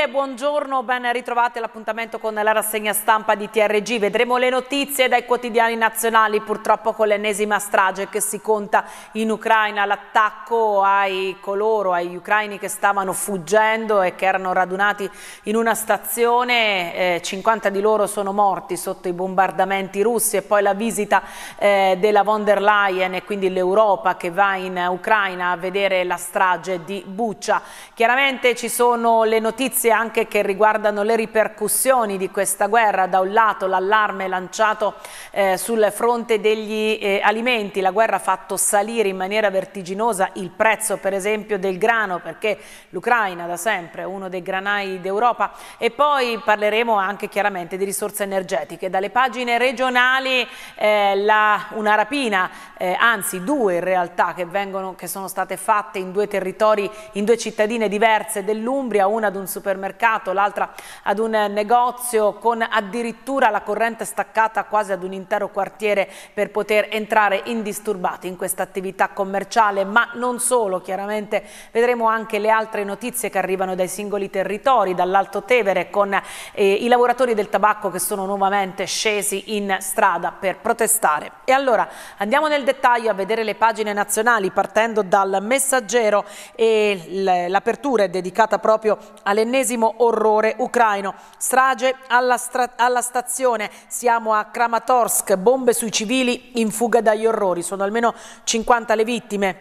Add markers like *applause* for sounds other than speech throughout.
aprile, buongiorno, ben ritrovati l'appuntamento con la rassegna stampa di TRG. Vedremo le notizie dai quotidiani nazionali, purtroppo con l'ennesima strage che si conta in Ucraina, l'attacco ai coloro, agli ucraini che stavano fuggendo e che erano radunati in una stazione, eh, 50 di loro sono morti sotto i bombardamenti russi e poi la visita eh, della von der Leyen e quindi l'Europa che va in Ucraina a vedere la strage di Buccia. Chiaramente ci sono le notizie notizie anche che riguardano le ripercussioni di questa guerra. Da un lato l'allarme lanciato eh, sul fronte degli eh, alimenti, la guerra ha fatto salire in maniera vertiginosa il prezzo per esempio del grano perché l'Ucraina da sempre è uno dei granai d'Europa e poi parleremo anche chiaramente di risorse energetiche. Dalle pagine regionali eh, la, una rapina, eh, anzi due in realtà che, vengono, che sono state fatte in due territori, in due cittadine diverse dell'Umbria, una ad un supermercato supermercato, l'altra ad un negozio con addirittura la corrente staccata quasi ad un intero quartiere per poter entrare indisturbati in questa attività commerciale, ma non solo, chiaramente vedremo anche le altre notizie che arrivano dai singoli territori, dall'Alto Tevere con eh, i lavoratori del tabacco che sono nuovamente scesi in strada per protestare. E allora andiamo nel dettaglio a vedere le pagine nazionali partendo dal messaggero e l'apertura è dedicata proprio all'ennesimo ventesimo orrore ucraino. Strage alla, alla, stazione, siamo a Kramatorsk, bombe sui civili in fuga dagli orrori, sono almeno 50 le vittime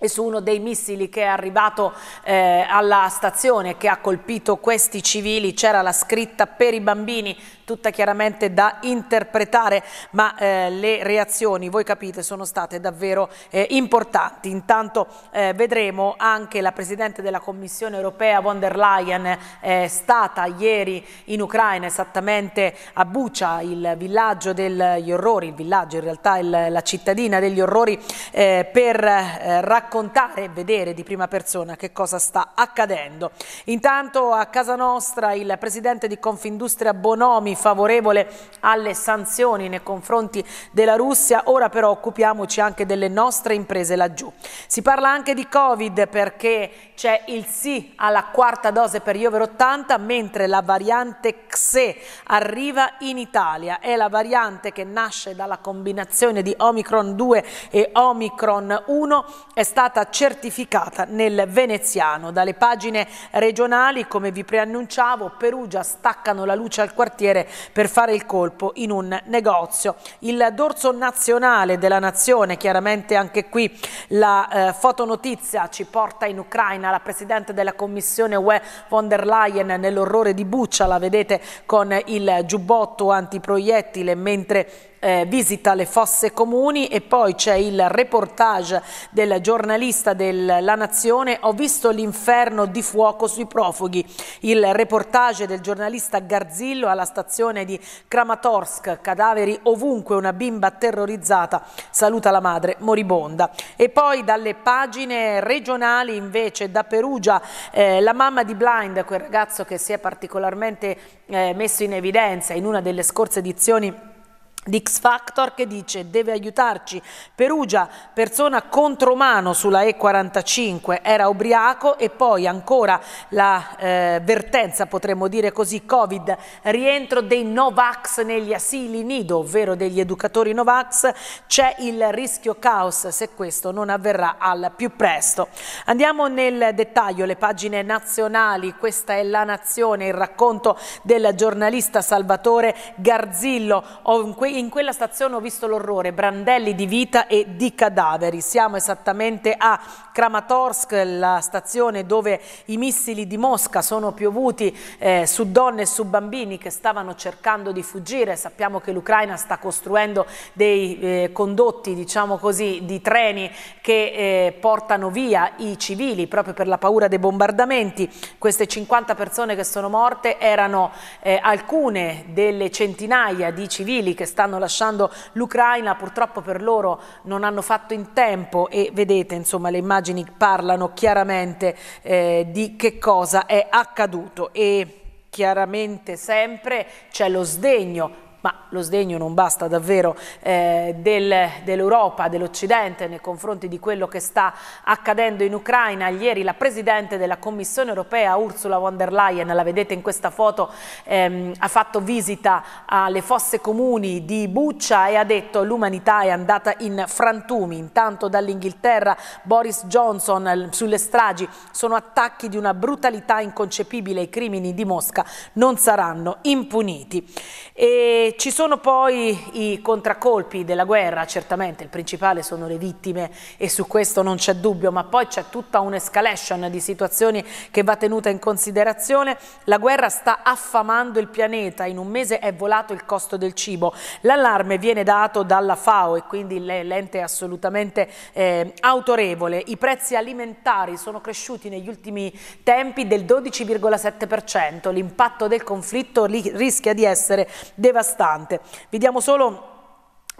e su uno dei missili che è arrivato eh, alla stazione che ha colpito questi civili c'era la scritta per i bambini tutta chiaramente da interpretare, ma eh, le reazioni, voi capite, sono state davvero eh, importanti. Intanto eh, vedremo anche la Presidente della Commissione europea, von der Leyen, è eh, stata ieri in Ucraina, esattamente a Bucia, il villaggio degli orrori, il villaggio in realtà è la cittadina degli orrori, eh, per eh, raccontare e vedere di prima persona che cosa sta accadendo. Intanto a casa nostra il Presidente di Confindustria Bonomi favorevole alle sanzioni nei confronti della Russia, ora però occupiamoci anche delle nostre imprese laggiù. Si parla anche di Covid perché c'è il sì alla quarta dose per gli over 80, mentre la variante XE arriva in Italia. È la variante che nasce dalla combinazione di Omicron 2 e Omicron 1, è stata certificata nel veneziano. Dalle pagine regionali, come vi preannunciavo, Perugia staccano la luce al quartiere per fare il colpo in un negozio. Il dorso nazionale della nazione, chiaramente anche qui la eh, fotonotizia ci porta in Ucraina, la Presidente della Commissione UE von der Leyen nell'orrore di Buccia, la vedete con il giubbotto antiproiettile mentre eh, visita le fosse comuni e poi c'è il reportage del giornalista della Nazione Ho visto l'inferno di fuoco sui profughi, il reportage del giornalista Garzillo alla stazione di Kramatorsk, cadaveri ovunque, una bimba terrorizzata saluta la madre moribonda e poi dalle pagine regionali invece da Perugia eh, la mamma di Blind, quel ragazzo che si è particolarmente eh, messo in evidenza in una delle scorse edizioni di X Factor che dice deve aiutarci Perugia, persona contromano sulla E45, era ubriaco e poi ancora la eh, vertenza, potremmo dire così, Covid, rientro dei Novax negli asili nido, ovvero degli educatori Novax, c'è il rischio caos se questo non avverrà al più presto. Andiamo nel dettaglio, le pagine nazionali, questa è La Nazione, il racconto del giornalista Salvatore Garzillo, Ho in in quella stazione ho visto l'orrore, brandelli di vita e di cadaveri. Siamo esattamente a Kramatorsk, la stazione dove i missili di Mosca sono piovuti eh, su donne e su bambini che stavano cercando di fuggire. Sappiamo che l'Ucraina sta costruendo dei eh, condotti, diciamo così, di treni che eh, portano via i civili proprio per la paura dei bombardamenti. Queste 50 persone che sono morte erano eh, alcune delle centinaia di civili che stavano stanno lasciando l'Ucraina, purtroppo per loro non hanno fatto in tempo e vedete insomma le immagini parlano chiaramente eh, di che cosa è accaduto e chiaramente sempre c'è lo sdegno ma lo sdegno non basta davvero eh, del, dell'Europa, dell'Occidente nei confronti di quello che sta accadendo in Ucraina. Ieri la Presidente della Commissione Europea, Ursula von der Leyen, la vedete in questa foto, ehm, ha fatto visita alle fosse comuni di Buccia e ha detto l'umanità è andata in frantumi. Intanto dall'Inghilterra Boris Johnson sulle stragi sono attacchi di una brutalità inconcepibile. I crimini di Mosca non saranno impuniti. E ci sono poi i contraccolpi della guerra, certamente il principale sono le vittime e su questo non c'è dubbio, ma poi c'è tutta un'escalation di situazioni che va tenuta in considerazione. La guerra sta affamando il pianeta, in un mese è volato il costo del cibo. L'allarme viene dato dalla FAO e quindi l'ente assolutamente eh, autorevole. I prezzi alimentari sono cresciuti negli ultimi tempi del 12,7%, l'impatto del conflitto rischia di essere devastante stante. Vediamo solo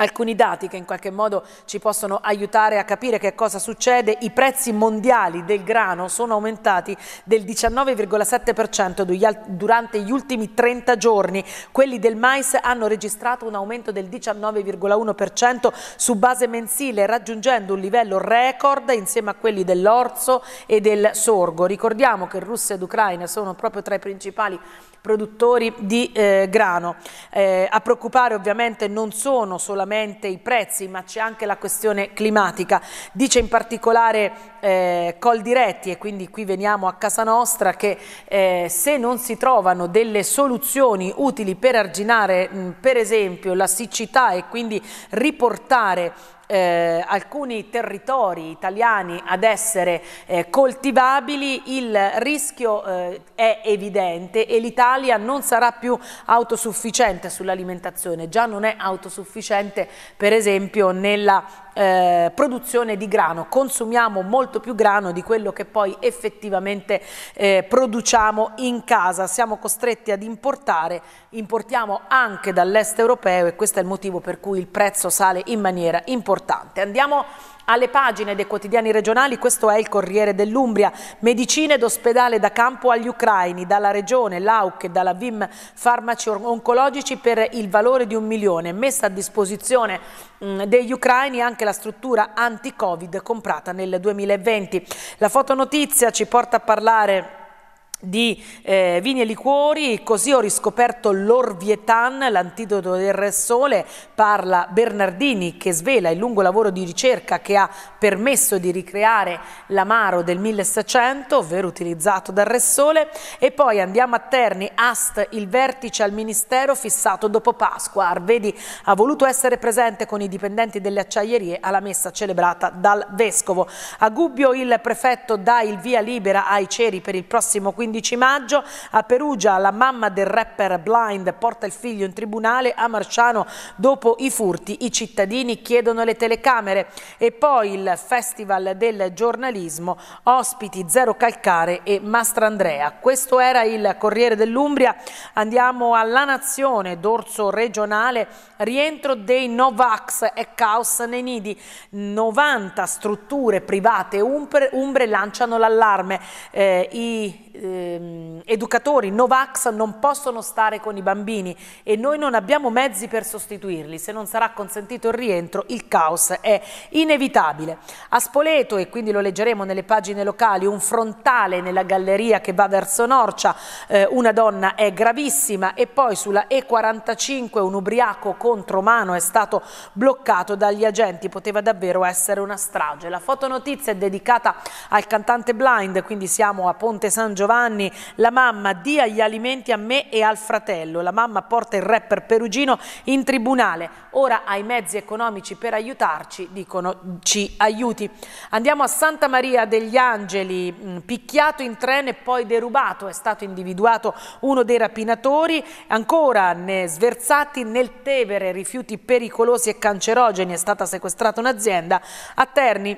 alcuni dati che in qualche modo ci possono aiutare a capire che cosa succede. I prezzi mondiali del grano sono aumentati del 19,7% durante gli ultimi 30 giorni. Quelli del mais hanno registrato un aumento del 19,1% su base mensile, raggiungendo un livello record insieme a quelli dell'orzo e del sorgo. Ricordiamo che Russia ed Ucraina sono proprio tra i principali produttori di eh, grano. Eh, a preoccupare ovviamente non sono solamente ovviamente i prezzi, ma c'è anche la questione climatica. Dice in particolare eh, Coldiretti, e quindi qui veniamo a casa nostra, che eh, se non si trovano delle soluzioni utili per arginare mh, per esempio la siccità e quindi riportare eh, alcuni territori italiani ad essere eh, coltivabili il rischio eh, è evidente e l'Italia non sarà più autosufficiente sull'alimentazione, già non è autosufficiente per esempio nella eh, produzione di grano, consumiamo molto più grano di quello che poi effettivamente eh, produciamo in casa, siamo costretti ad importare, importiamo anche dall'est europeo e questo è il motivo per cui il prezzo sale in maniera importante. Andiamo alle pagine dei quotidiani regionali questo è il Corriere dell'Umbria. Medicine d'ospedale da campo agli ucraini, dalla Regione, l'AUC e dalla VIM farmaci oncologici per il valore di un milione. Messa a disposizione degli ucraini anche la struttura anti-Covid comprata nel 2020. La fotonotizia ci porta a parlare di eh, vini e liquori, così ho riscoperto l'Orvietan, l'antidoto del Re Sole, parla Bernardini che svela il lungo lavoro di ricerca che ha permesso di ricreare l'amaro del 1600, ovvero utilizzato dal Re Sole, e poi andiamo a Terni, Ast, il vertice al Ministero fissato dopo Pasqua, Arvedi ha voluto essere presente con i dipendenti delle acciaierie alla messa celebrata dal Vescovo. A Gubbio il prefetto dà il via libera ai ceri per il prossimo 15 15 maggio a Perugia la mamma del rapper Blind porta il figlio in tribunale a Marciano dopo i furti i cittadini chiedono le telecamere e poi il festival del giornalismo ospiti Zero Calcare e Mastrandrea questo era il Corriere dell'Umbria andiamo alla Nazione dorso regionale rientro dei Novax e caos nei nidi 90 strutture private umbre, lanciano l'allarme eh, i eh, eh, educatori Novax non possono stare con i bambini e noi non abbiamo mezzi per sostituirli. Se non sarà consentito il rientro, il caos è inevitabile. A Spoleto, e quindi lo leggeremo nelle pagine locali, un frontale nella galleria che va verso Norcia, eh, una donna è gravissima e poi sulla E45 un ubriaco contro mano è stato bloccato dagli agenti. Poteva davvero essere una strage. La fotonotizia è dedicata al cantante Blind, quindi siamo a Ponte San Giovanni anni la mamma dia gli alimenti a me e al fratello. La mamma porta il rapper perugino in tribunale. Ora ha i mezzi economici per aiutarci, dicono ci aiuti. Andiamo a Santa Maria degli Angeli, mm, picchiato in treno e poi derubato. È stato individuato uno dei rapinatori. Ancora ne sversati nel Tevere rifiuti pericolosi e cancerogeni. È stata sequestrata un'azienda. A Terni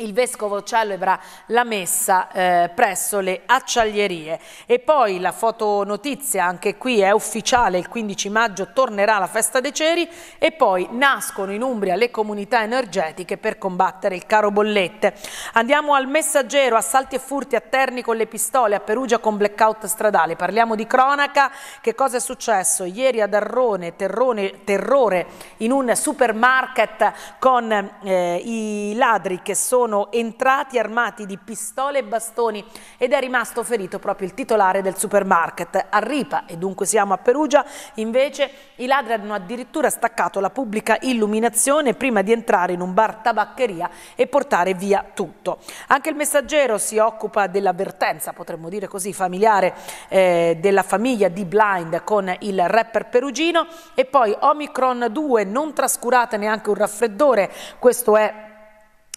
il vescovo celebra la messa eh, presso le acciaglierie e poi la fotonotizia anche qui è ufficiale il 15 maggio tornerà la festa dei ceri e poi nascono in Umbria le comunità energetiche per combattere il caro bollette andiamo al messaggero assalti e furti a Terni con le pistole a Perugia con blackout stradale parliamo di cronaca che cosa è successo ieri ad Arrone terrone, terrore in un supermarket con eh, i ladri che sono sono entrati armati di pistole e bastoni ed è rimasto ferito proprio il titolare del supermarket a Ripa e dunque siamo a Perugia. Invece i ladri hanno addirittura staccato la pubblica illuminazione prima di entrare in un bar tabaccheria e portare via tutto. Anche il messaggero si occupa dell'avvertenza, potremmo dire così, familiare eh, della famiglia di Blind con il rapper perugino e poi Omicron 2 non trascurate neanche un raffreddore, questo è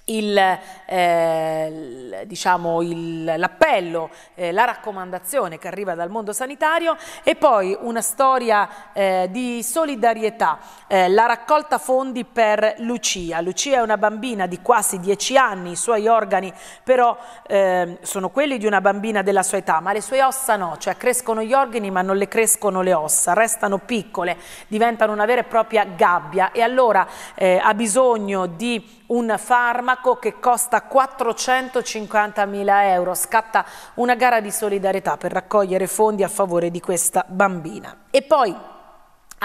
eh, diciamo, l'appello, diciamo eh, la raccomandazione che arriva dal mondo sanitario e poi una storia eh, di solidarietà, eh, la raccolta fondi per Lucia. Lucia è una bambina di quasi dieci anni, i suoi organi però ehm, sono quelli di una bambina della sua età, ma le sue ossa no, cioè crescono gli organi ma non le crescono le ossa, restano piccole, diventano una vera e propria gabbia e allora eh, ha bisogno di un farmaco che costa 450.000 euro. Scatta una gara di solidarietà per raccogliere fondi a favore di questa bambina. E poi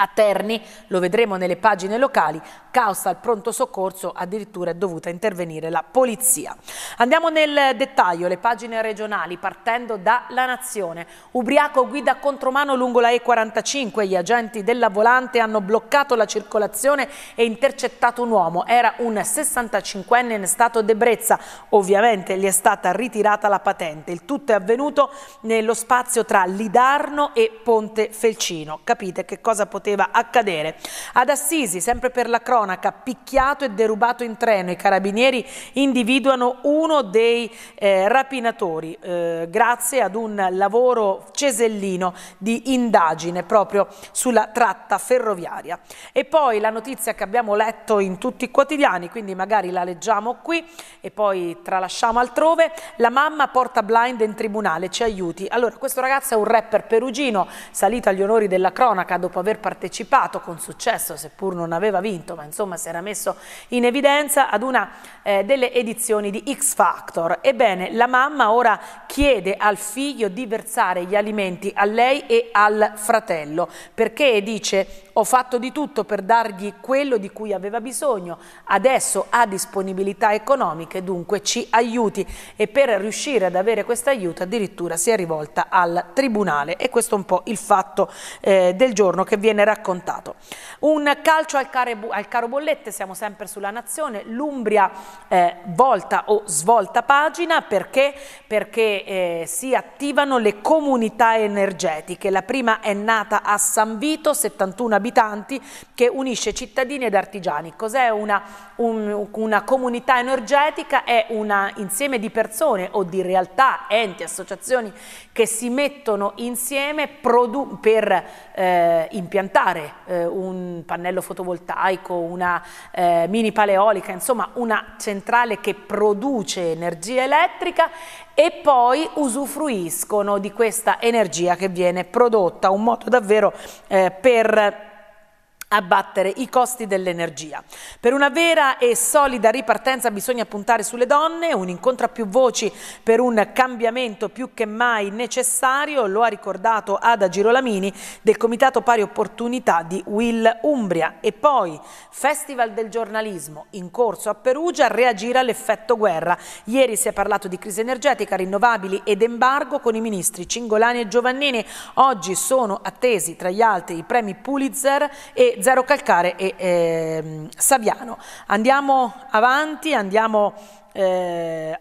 a Terni, lo vedremo nelle pagine locali, causa al pronto soccorso addirittura è dovuta intervenire la polizia. Andiamo nel dettaglio, le pagine regionali, partendo da La Nazione. Ubriaco guida contromano lungo la E45, gli agenti della volante hanno bloccato la circolazione e intercettato un uomo. Era un 65enne in stato d'ebbrezza, ovviamente gli è stata ritirata la patente. Il tutto è avvenuto nello spazio tra Lidarno e Ponte Felcino. Capite che cosa poteva poteva accadere. Ad Assisi, sempre per la cronaca, picchiato e derubato in treno, i carabinieri individuano uno dei eh, rapinatori eh, grazie ad un lavoro cesellino di indagine proprio sulla tratta ferroviaria. E poi la notizia che abbiamo letto in tutti i quotidiani, quindi magari la leggiamo qui e poi tralasciamo altrove, la mamma porta blind in tribunale, ci aiuti. Allora, questo ragazzo è un rapper perugino, salito agli onori della cronaca dopo aver partecipato partecipato con successo, seppur non aveva vinto, ma insomma si era messo in evidenza ad una eh, delle edizioni di X Factor. Ebbene, la mamma ora chiede al figlio di versare gli alimenti a lei e al fratello, perché dice ho fatto di tutto per dargli quello di cui aveva bisogno, adesso ha disponibilità economiche, dunque ci aiuti e per riuscire ad avere questo aiuto addirittura si è rivolta al Tribunale e questo è un po' il fatto eh, del giorno che viene raccontato. Un calcio al, al caro bollette, siamo sempre sulla nazione, l'Umbria eh, volta o svolta pagina perché, perché eh, si attivano le comunità energetiche, la prima è nata a San Vito, 71 abitanti, abitanti che unisce cittadini ed artigiani. Cos'è una, un, una comunità energetica? È un insieme di persone o di realtà, enti, associazioni che si mettono insieme per eh, impiantare eh, un pannello fotovoltaico, una eh, mini paleolica, insomma una centrale che produce energia elettrica e poi usufruiscono di questa energia che viene prodotta, un modo davvero eh, per abbattere i costi dell'energia. Per una vera e solida ripartenza bisogna puntare sulle donne, un incontro a più voci per un cambiamento più che mai necessario, lo ha ricordato Ada Girolamini del Comitato Pari Opportunità di Will Umbria. E poi Festival del giornalismo in corso a Perugia reagire all'effetto guerra. Ieri si è parlato di crisi energetica, rinnovabili ed embargo con i ministri Cingolani e Giovannini. Oggi sono attesi tra gli altri i premi Pulitzer e Zero Calcare e eh, Saviano. Andiamo avanti, andiamo eh,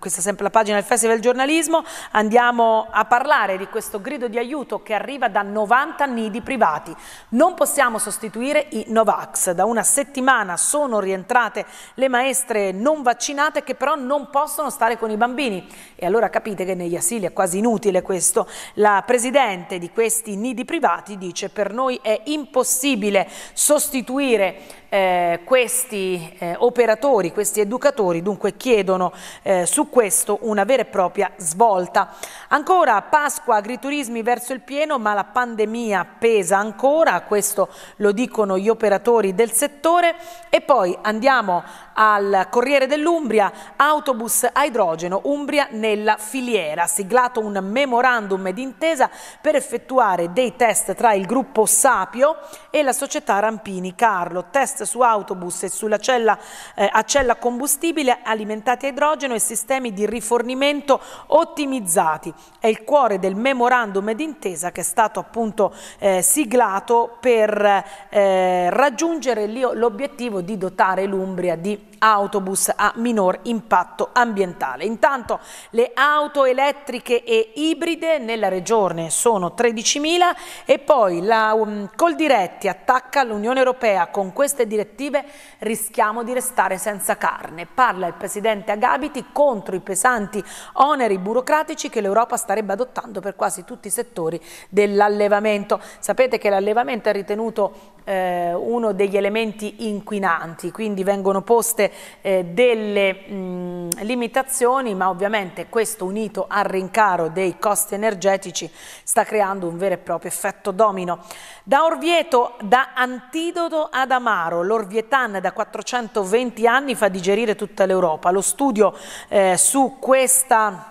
questa è sempre la pagina del Festival del Giornalismo, andiamo a parlare di questo grido di aiuto che arriva da 90 nidi privati. Non possiamo sostituire i Novax. Da una settimana sono rientrate le maestre non vaccinate che però non possono stare con i bambini. E allora capite che negli asili è quasi inutile questo. La presidente di questi nidi privati dice per noi è impossibile sostituire eh, questi eh, operatori, questi educatori, dunque chiedono eh, su questo una vera e propria svolta. Ancora Pasqua, agriturismi verso il pieno, ma la pandemia pesa ancora, questo lo dicono gli operatori del settore. E poi andiamo al Corriere dell'Umbria, autobus a idrogeno, Umbria nella filiera. Siglato un memorandum d'intesa per effettuare dei test tra il gruppo Sapio e la società Rampini Carlo. Test su autobus e sulla cella, eh, a cella combustibile alimentati a idrogeno e sistemi di rifornimento ottimizzati. È il cuore del memorandum d'intesa che è stato appunto eh, siglato per eh, raggiungere l'obiettivo di dotare l'Umbria di autobus a minor impatto ambientale. Intanto le auto elettriche e ibride nella regione sono 13.000 e poi la um, Coldiretti attacca l'Unione Europea con queste direttive rischiamo di restare senza carne. Parla il presidente Agabiti contro i pesanti oneri burocratici che l'Europa starebbe adottando per quasi tutti i settori dell'allevamento. Sapete che l'allevamento è ritenuto eh, uno degli elementi inquinanti, quindi vengono poste eh, delle mh, limitazioni, ma ovviamente questo unito al rincaro dei costi energetici sta creando un vero e proprio effetto domino. Da Orvieto, da antidoto ad amaro, l'Orvietan da 420 anni fa digerire tutta l'Europa. Lo studio eh, su questa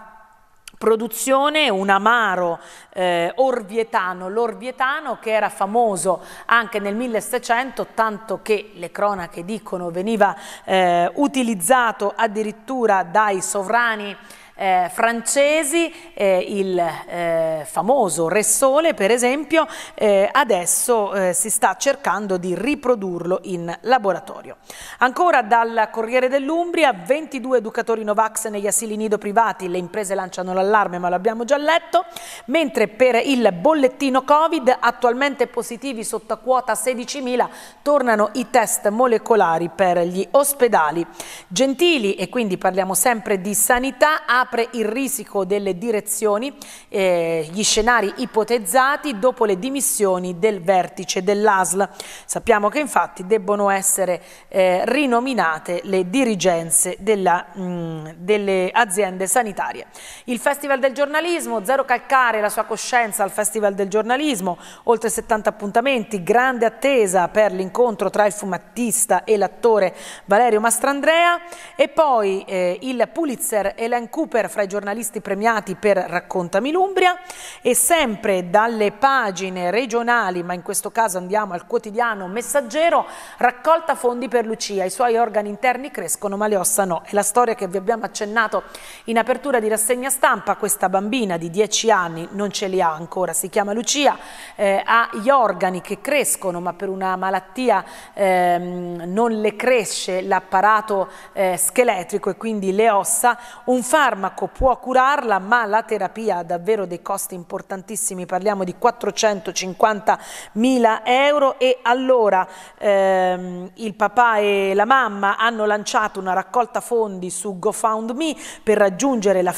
produzione un amaro eh, orvietano, l'orvietano che era famoso anche nel 1600, tanto che le cronache dicono veniva eh, utilizzato addirittura dai sovrani eh, francesi, eh, il eh, famoso Re Sole per esempio, eh, adesso eh, si sta cercando di riprodurlo in laboratorio. Ancora dal Corriere dell'Umbria, 22 educatori Novax negli asili nido privati, le imprese lanciano l'allarme ma l'abbiamo già letto, mentre per il bollettino Covid attualmente positivi sotto quota 16.000 tornano i test molecolari per gli ospedali. Gentili, e quindi parliamo sempre di sanità, ha apre il risico delle direzioni, eh, gli scenari ipotizzati dopo le dimissioni del vertice dell'ASL. Sappiamo che infatti debbono essere eh, rinominate le dirigenze della, mh, mm, delle aziende sanitarie. Il Festival del giornalismo, zero calcare la sua coscienza al Festival del giornalismo, oltre 70 appuntamenti, grande attesa per l'incontro tra il fumattista e l'attore Valerio Mastrandrea e poi eh, il Pulitzer Elen Cooper Cooper fra i giornalisti premiati per Raccontami l'Umbria e sempre dalle pagine regionali, ma in questo caso andiamo al quotidiano Messaggero, raccolta fondi per Lucia, i suoi organi interni crescono ma le ossa no. È la storia che vi abbiamo accennato in apertura di rassegna stampa, questa bambina di 10 anni non ce li ha ancora, si chiama Lucia, eh, ha gli organi che crescono ma per una malattia eh, non le cresce l'apparato eh, scheletrico e quindi le ossa, un farmaco farmaco può curarla, ma la terapia ha davvero dei costi importantissimi, parliamo di 450 mila euro e allora ehm, il papà e la mamma hanno lanciato una raccolta fondi su GoFundMe per raggiungere la,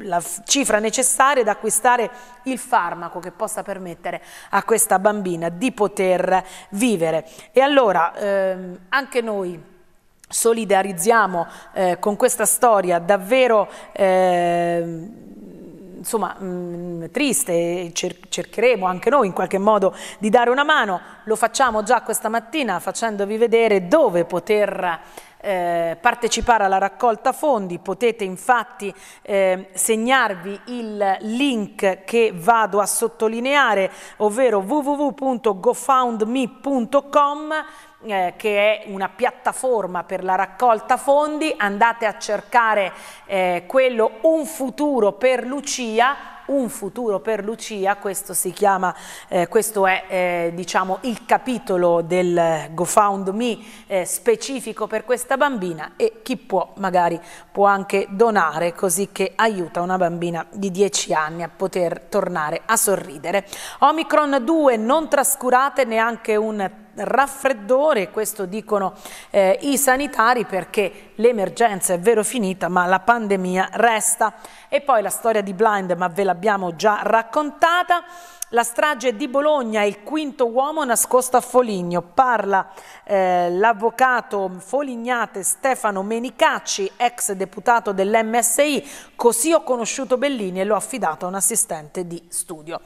la cifra necessaria ad acquistare il farmaco che possa permettere a questa bambina di poter vivere. E allora ehm, anche noi solidarizziamo eh, con questa storia davvero eh, insomma, mh, mm, triste, cer cercheremo anche noi in qualche modo di dare una mano, lo facciamo già questa mattina facendovi vedere dove poter eh, partecipare alla raccolta fondi, potete infatti eh, segnarvi il link che vado a sottolineare, ovvero www.gofoundme.com eh, che è una piattaforma per la raccolta fondi, andate a cercare eh, quello Un futuro per Lucia, un futuro per Lucia, questo, si chiama, eh, questo è eh, diciamo, il capitolo del GoFoundMe eh, specifico per questa bambina e chi può magari può anche donare così che aiuta una bambina di 10 anni a poter tornare a sorridere. Omicron 2 non trascurate neanche un raffreddore, questo dicono eh, i sanitari perché l'emergenza è vero finita ma la pandemia resta. E poi la storia di Blind, ma ve l'abbiamo già raccontata. La strage di Bologna, il quinto uomo nascosto a Foligno. Parla eh, l'avvocato folignate Stefano Menicacci, ex deputato dell'MSI. Così ho conosciuto Bellini e l'ho affidato a un assistente di studio.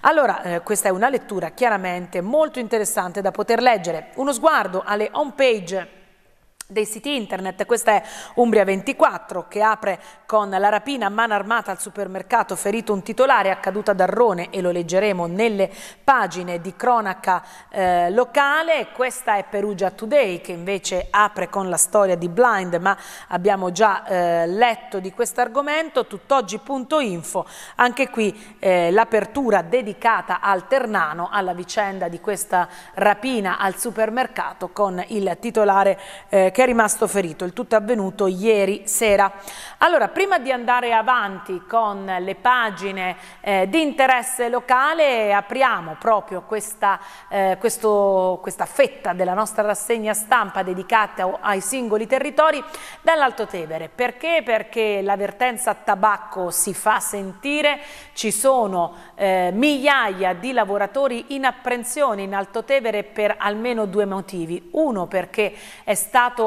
Allora, eh, questa è una lettura chiaramente molto interessante da poter leggere. Uno sguardo alle homepage dei siti internet. Questa è Umbria 24 che apre con la rapina a mano armata al supermercato ferito un titolare accaduta a Darrone e lo leggeremo nelle pagine di cronaca eh, locale. Questa è Perugia Today che invece apre con la storia di Blind ma abbiamo già eh, letto di questo argomento. Tuttoggi.info anche qui eh, l'apertura dedicata al Ternano alla vicenda di questa rapina al supermercato con il titolare eh, che è rimasto ferito. Il tutto è avvenuto ieri sera. Allora, prima di andare avanti con le pagine eh, di interesse locale, apriamo proprio questa, eh, questo, questa fetta della nostra rassegna stampa dedicata ai singoli territori dall'Alto Tevere. Perché? Perché l'avvertenza tabacco si fa sentire, ci sono eh, migliaia di lavoratori in apprensione in Alto Tevere per almeno due motivi. Uno perché è stato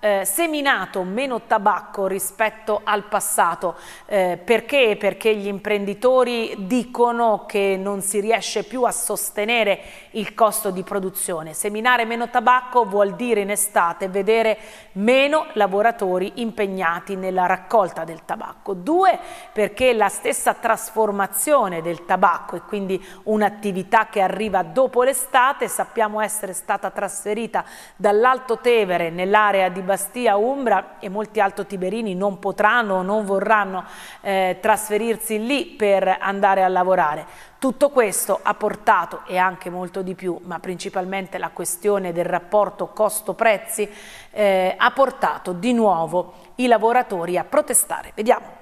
eh, seminato meno tabacco rispetto al passato. Eh, perché? Perché gli imprenditori dicono che non si riesce più a sostenere il costo di produzione. Seminare meno tabacco vuol dire in estate vedere meno lavoratori impegnati nella raccolta del tabacco. Due, perché la stessa trasformazione del tabacco e quindi un'attività che arriva dopo l'estate, sappiamo essere stata trasferita dall'Alto Tevere nell'area di Bastia Umbra e molti Alto Tiberini non potranno o non vorranno eh, trasferirsi lì per andare a lavorare. Tutto questo ha portato, e anche molto di più, ma principalmente la questione del rapporto costo-prezzi, eh, ha portato di nuovo i lavoratori a protestare. Vediamo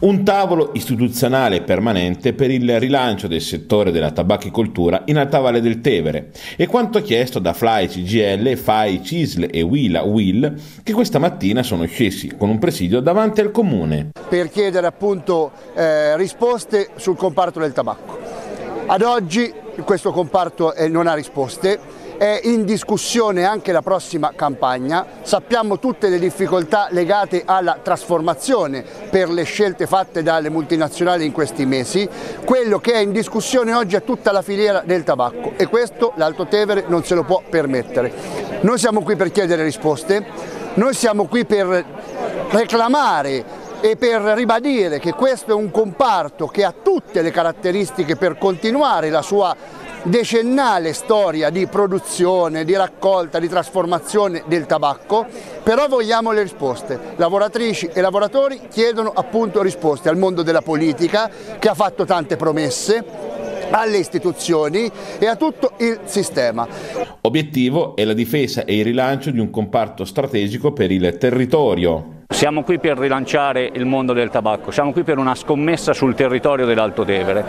un tavolo istituzionale permanente per il rilancio del settore della tabacchicoltura in Alta Valle del Tevere e quanto chiesto da Flai CGL, Fai CISL e Willa Will che questa mattina sono scesi con un presidio davanti al comune. Per chiedere appunto eh, risposte sul comparto del tabacco. Ad oggi questo comparto eh, non ha risposte è in discussione anche la prossima campagna, sappiamo tutte le difficoltà legate alla trasformazione per le scelte fatte dalle multinazionali in questi mesi, quello che è in discussione oggi è tutta la filiera del tabacco e questo l'Alto Tevere non se lo può permettere. Noi siamo qui per chiedere risposte, noi siamo qui per reclamare e per ribadire che questo è un comparto che ha tutte le caratteristiche per continuare la sua decennale storia di produzione, di raccolta, di trasformazione del tabacco, però vogliamo le risposte. Lavoratrici e lavoratori chiedono appunto risposte al mondo della politica che ha fatto tante promesse, alle istituzioni e a tutto il sistema. Obiettivo è la difesa e il rilancio di un comparto strategico per il territorio, siamo qui per rilanciare il mondo del tabacco, siamo qui per una scommessa sul territorio dell'Alto Tevere.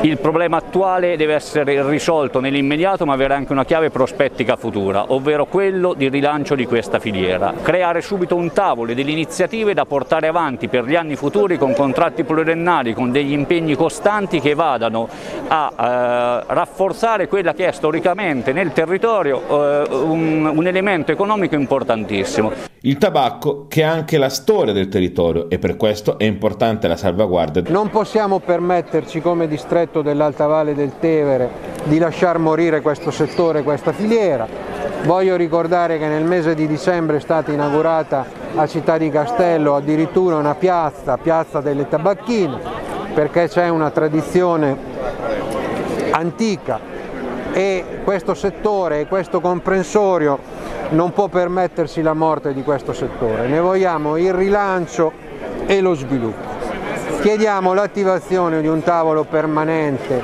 Il problema attuale deve essere risolto nell'immediato ma avere anche una chiave prospettica futura, ovvero quello di rilancio di questa filiera. Creare subito un tavolo e delle iniziative da portare avanti per gli anni futuri con contratti pluriennali, con degli impegni costanti che vadano a eh, rafforzare quella che è storicamente nel territorio eh, un, un elemento economico importantissimo. Il tabacco che è anche la storia del territorio e per questo è importante la salvaguardia. Non possiamo permetterci come distretto dell'Alta Valle del Tevere di lasciar morire questo settore, questa filiera. Voglio ricordare che nel mese di dicembre è stata inaugurata a Città di Castello addirittura una piazza, piazza delle tabacchine, perché c'è una tradizione antica e questo settore, e questo comprensorio non può permettersi la morte di questo settore, ne vogliamo il rilancio e lo sviluppo. Chiediamo l'attivazione di un tavolo permanente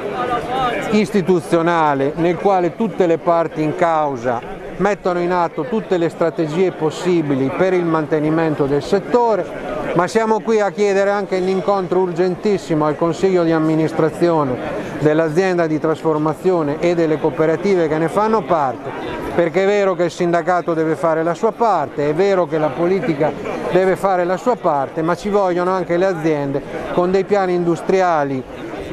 istituzionale nel quale tutte le parti in causa mettano in atto tutte le strategie possibili per il mantenimento del settore ma siamo qui a chiedere anche l'incontro urgentissimo al Consiglio di amministrazione dell'azienda di trasformazione e delle cooperative che ne fanno parte, perché è vero che il sindacato deve fare la sua parte, è vero che la politica deve fare la sua parte, ma ci vogliono anche le aziende con dei piani industriali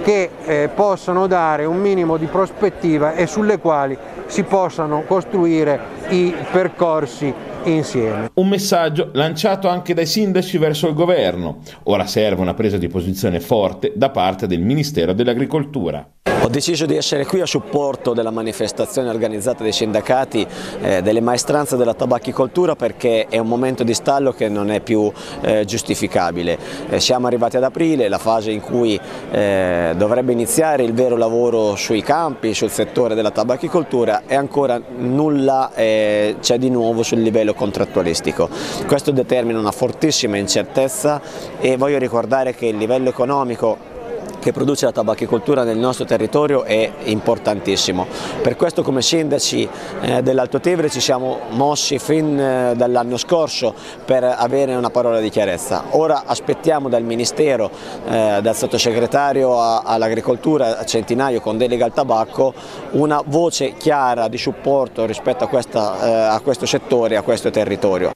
che eh, possano dare un minimo di prospettiva e sulle quali si possano costruire i percorsi insieme. Un messaggio lanciato anche dai sindaci verso il governo. Ora serve una presa di posizione forte da parte del Ministero dell'Agricoltura. Ho deciso di essere qui a supporto della manifestazione organizzata dai sindacati eh, delle maestranze della tabacchicoltura perché è un momento di stallo che non è più eh, giustificabile. Eh, siamo arrivati ad aprile, la fase in cui eh, dovrebbe iniziare il vero lavoro sui campi, sul settore della tabacchicoltura e ancora nulla eh, c'è di nuovo sul livello contrattualistico. Questo determina una fortissima incertezza e voglio ricordare che il livello economico che produce la tabacchicoltura nel nostro territorio è importantissimo. Per questo come sindaci eh, dell'Alto Tevere ci siamo mossi fin eh, dall'anno scorso per avere una parola di chiarezza. Ora aspettiamo dal Ministero, eh, dal sottosegretario all'agricoltura Centinaio con delega al tabacco, una voce chiara di supporto rispetto a, questa, a questo settore, a questo territorio.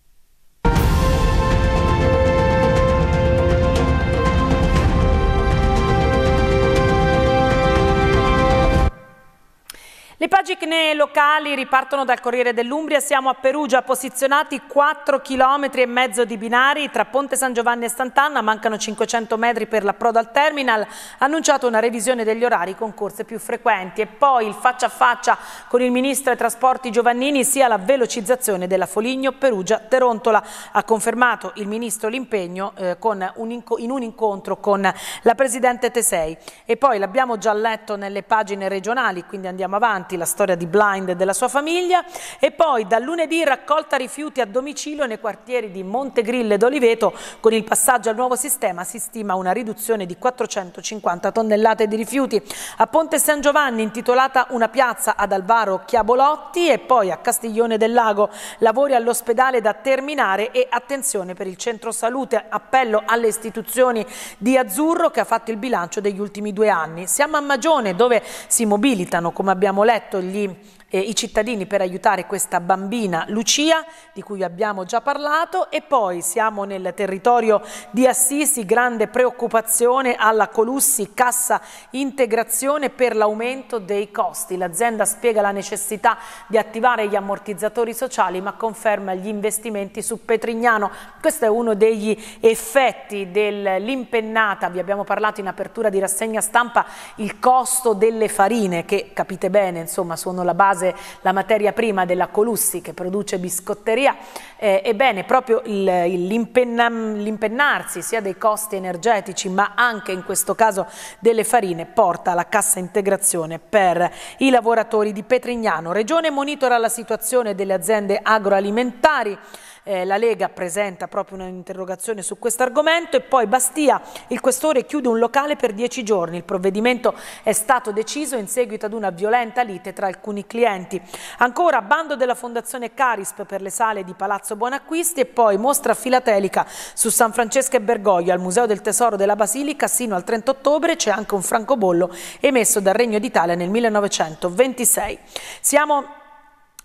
Pagine locali ripartono dal Corriere dell'Umbria, siamo a Perugia, posizionati 4 km e mezzo di binari tra Ponte San Giovanni e Sant'Anna. mancano 500 metri per l'approdo al terminal, annunciato una revisione degli orari con corse più frequenti e poi il faccia a faccia con il Ministro dei Trasporti Giovannini sia la velocizzazione della Foligno-Perugia-Terontola. Ha confermato il Ministro l'impegno eh, in un incontro con la Presidente Tesei e poi l'abbiamo già letto nelle pagine regionali, quindi andiamo avanti, la storia di Blind e della sua famiglia e poi dal lunedì raccolta rifiuti a domicilio nei quartieri di Montegrillo ed Oliveto con il passaggio al nuovo sistema si stima una riduzione di 450 tonnellate di rifiuti a Ponte San Giovanni intitolata una piazza ad Alvaro Chiabolotti e poi a Castiglione del Lago lavori all'ospedale da terminare e attenzione per il centro salute appello alle istituzioni di Azzurro che ha fatto il bilancio degli ultimi due anni siamo a Magione dove si mobilitano come abbiamo letto lì eh, i cittadini per aiutare questa bambina Lucia di cui abbiamo già parlato e poi siamo nel territorio di Assisi, grande preoccupazione alla Colussi Cassa Integrazione per l'aumento dei costi. L'azienda spiega la necessità di attivare gli ammortizzatori sociali ma conferma gli investimenti su Petrignano. Questo è uno degli effetti dell'impennata, vi abbiamo parlato in apertura di rassegna stampa, il costo delle farine che capite bene insomma sono la base base, la materia prima della Colussi che produce biscotteria, eh, ebbene proprio l'impennarsi sia dei costi energetici ma anche in questo caso delle farine porta alla cassa integrazione per i lavoratori di Petrignano. Regione monitora la situazione delle aziende agroalimentari, eh, la Lega presenta proprio un'interrogazione su questo argomento e poi Bastia, il questore chiude un locale per dieci giorni, il provvedimento è stato deciso in seguito ad una violenta lite tra alcuni clienti. Ancora bando della Fondazione Carisp per le sale di Palazzo Buonacquisti e poi mostra filatelica su San Francesco e Bergoglio al Museo del Tesoro della Basilica sino al 30 ottobre c'è anche un francobollo emesso dal Regno d'Italia nel 1926. Siamo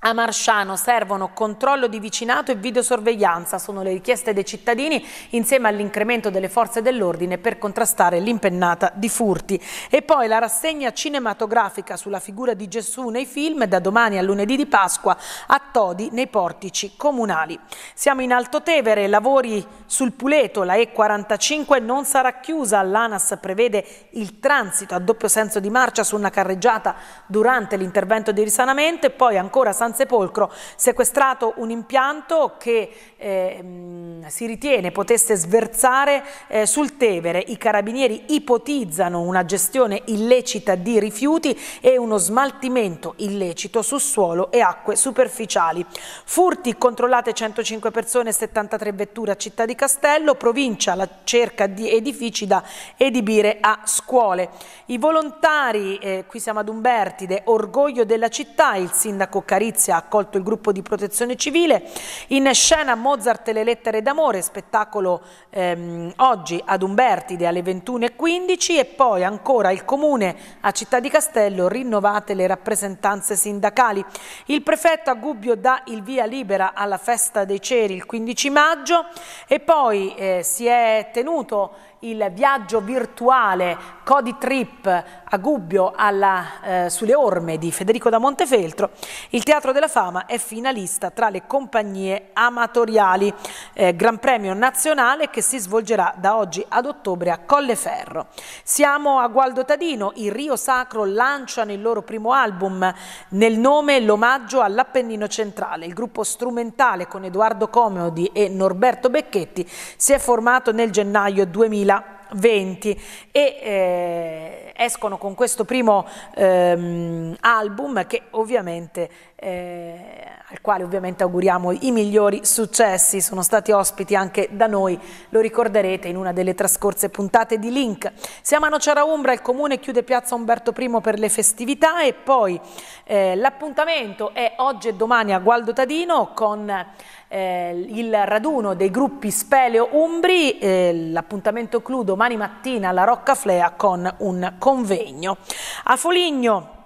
a Marciano servono controllo di vicinato e videosorveglianza, sono le richieste dei cittadini insieme all'incremento delle forze dell'ordine per contrastare l'impennata di furti. E poi la rassegna cinematografica sulla figura di Gesù nei film da domani a lunedì di Pasqua a Todi nei portici comunali. Siamo in Altotevere, lavori sul Puleto, la E45 non sarà chiusa, l'ANAS prevede il transito a doppio senso di marcia su una carreggiata durante l'intervento di risanamento e poi ancora San San Sepolcro sequestrato un impianto che eh, mm, si ritiene potesse sversare eh, sul Tevere. I carabinieri ipotizzano una gestione illecita di rifiuti e uno smaltimento illecito su suolo e acque superficiali. Furti controllate 105 persone e 73 vetture a Città di Castello, provincia alla cerca di edifici da edibire a scuole. I volontari, eh, qui siamo ad Umbertide, orgoglio della città, il sindaco Carizia ha accolto il gruppo di protezione civile, in scena Mozart e le lettere d'amore, spettacolo ehm, oggi ad Umbertide alle 21.15 e poi ancora il Comune a Città di Castello rinnovate le rappresentanze sindacali. Il prefetto a Gubbio dà il via libera alla festa dei ceri il 15 maggio e poi eh, si è tenuto il viaggio virtuale Cody Trip a Gubbio alla, eh, sulle orme di Federico da Montefeltro, il Teatro della Fama è finalista tra le compagnie amatoriali, eh, Gran Premio nazionale che si svolgerà da oggi ad ottobre a Colleferro. Siamo a Gualdo Tadino, i Rio Sacro lanciano il loro primo album nel nome l'omaggio all'Appennino Centrale. Il gruppo strumentale con Edoardo Comodi e Norberto Becchetti si è formato nel gennaio 2000 20 e eh, escono con questo primo ehm, album che ovviamente, eh, al quale ovviamente auguriamo i migliori successi, sono stati ospiti anche da noi, lo ricorderete in una delle trascorse puntate di Link. Siamo a Nocera Umbra, il comune chiude piazza Umberto I per le festività e poi eh, l'appuntamento è oggi e domani a Gualdo Tadino con eh, il raduno dei gruppi Speleo Umbri, eh, l'appuntamento clou domani mattina alla Roccaflea con un convegno. A Foligno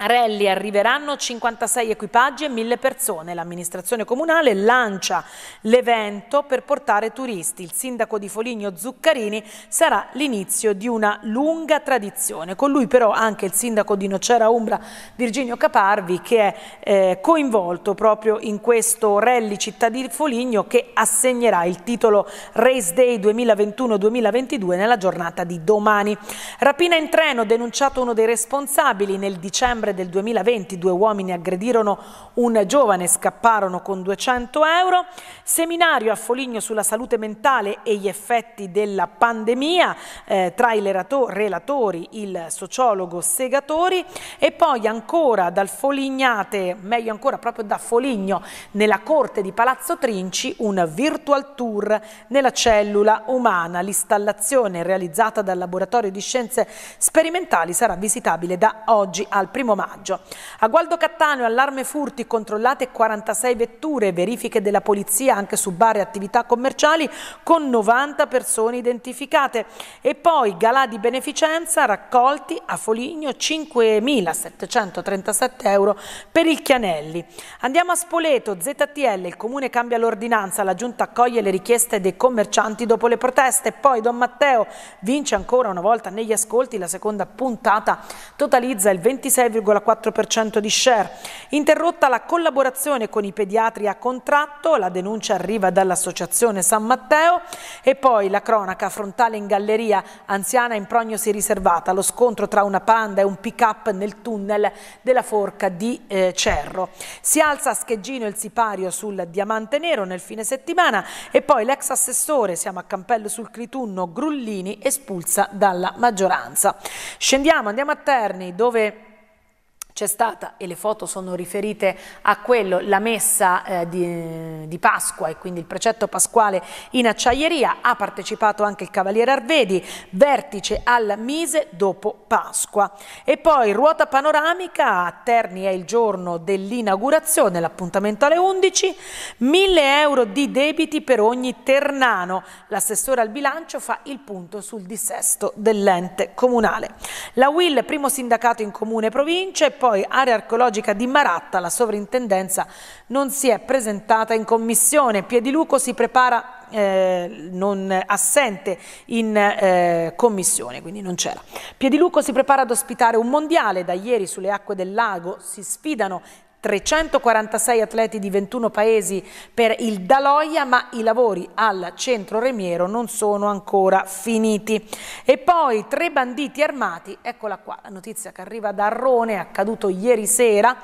a Rally arriveranno 56 equipaggi e 1000 persone. L'amministrazione comunale lancia l'evento per portare turisti. Il sindaco di Foligno Zuccarini sarà l'inizio di una lunga tradizione. Con lui però anche il sindaco di Nocera Umbra Virginio Caparvi che è eh, coinvolto proprio in questo rally città di Foligno che assegnerà il titolo Race Day 2021-2022 nella giornata di domani. Rapina in treno denunciato uno dei responsabili nel dicembre dicembre del 2020 due uomini aggredirono un giovane, e scapparono con 200 euro. Seminario a Foligno sulla salute mentale e gli effetti della pandemia, eh, tra i relatori il sociologo Segatori e poi ancora dal Folignate, meglio ancora proprio da Foligno, nella corte di Palazzo Trinci, un virtual tour nella cellula umana. L'installazione realizzata dal Laboratorio di Scienze Sperimentali sarà visitabile da oggi al 1 maggio. A Gualdo Cattaneo allarme furti, controllate 46 vetture, verifiche della polizia anche su bar e attività commerciali con 90 persone identificate. E poi galà di beneficenza raccolti a Foligno 5.737 euro per il Chianelli. Andiamo a Spoleto, ZTL, il comune cambia l'ordinanza, la giunta accoglie le richieste dei commercianti dopo le proteste. Poi Don Matteo vince ancora una volta negli ascolti, la seconda puntata totalizza il 26,5%. 2,4% di share. Interrotta la collaborazione con i pediatri a contratto, la denuncia arriva dall'Associazione San Matteo e poi la cronaca frontale in galleria, anziana in prognosi riservata, lo scontro tra una panda e un pick-up nel tunnel della forca di eh, Cerro. Si alza a Scheggino il sipario sul Diamante Nero nel fine settimana e poi l'ex assessore, siamo a Campello sul Critunno, Grullini espulsa dalla maggioranza. Scendiamo, andiamo a Terni dove c'è stata, e le foto sono riferite a quello, la messa eh, di, di, Pasqua e quindi il precetto pasquale in acciaieria. Ha partecipato anche il Cavaliere Arvedi, vertice al Mise dopo Pasqua. E poi ruota panoramica a Terni è il giorno dell'inaugurazione, l'appuntamento alle 11, 1000 euro di debiti per ogni ternano. L'assessore al bilancio fa il punto sul dissesto dell'ente comunale. La WIL, primo sindacato in comune provincia e poi poi area archeologica di Maratta, la sovrintendenza non si è presentata in commissione. Piediluco si prepara eh, non assente in eh, commissione, quindi non c'era. Piediluco si prepara ad ospitare un mondiale, da ieri sulle acque del lago si sfidano 346 atleti di 21 paesi per il Daloia, ma i lavori al centro Remiero non sono ancora finiti. E poi tre banditi armati, eccola qua la notizia che arriva da Arrone, è accaduto ieri sera,